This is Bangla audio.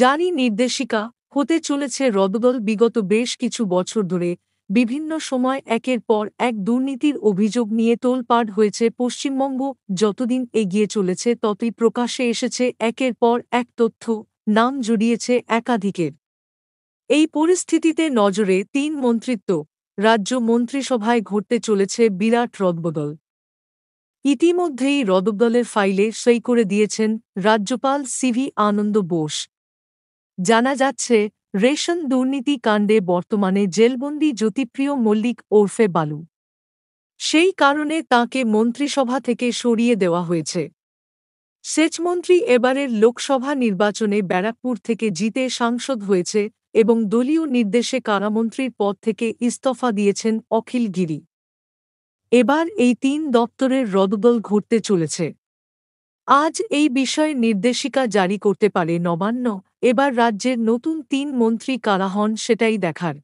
জানি নির্দেশিকা হতে চলেছে রদদল বিগত বেশ কিছু বছর ধরে বিভিন্ন সময় একের পর এক দুর্নীতির অভিযোগ নিয়ে তোলপাড় হয়েছে পশ্চিমবঙ্গ যতদিন এগিয়ে চলেছে ততই প্রকাশে এসেছে একের পর এক তথ্য নাম জড়িয়েছে একাধিকের এই পরিস্থিতিতে নজরে তিন মন্ত্রিত্ব রাজ্য মন্ত্রিসভায় ঘটতে চলেছে বিরাট রদবদল ইতিমধ্যেই রদবদলের ফাইলে সই করে দিয়েছেন রাজ্যপাল সিভি আনন্দ বোস জানা যাচ্ছে রেশন দুর্নীতি কাণ্ডে বর্তমানে জেলবন্দি জ্যোতিপ্রিয় মল্লিক ওরফে বালু সেই কারণে তাকে মন্ত্রিসভা থেকে সরিয়ে দেওয়া হয়েছে সেচমন্ত্রী এবারের লোকসভা নির্বাচনে ব্যারাকপুর থেকে জিতে সাংসদ হয়েছে এবং দলীয় নির্দেশে কারামন্ত্রীর পদ থেকে ইস্তফা দিয়েছেন অখিল গিরি এবার এই তিন দপ্তরের রদবল ঘটতে চলেছে আজ এই বিষয়ে নির্দেশিকা জারি করতে পারে নবান্ন এবার রাজ্যের নতুন তিন মন্ত্রী কারা হন সেটাই দেখার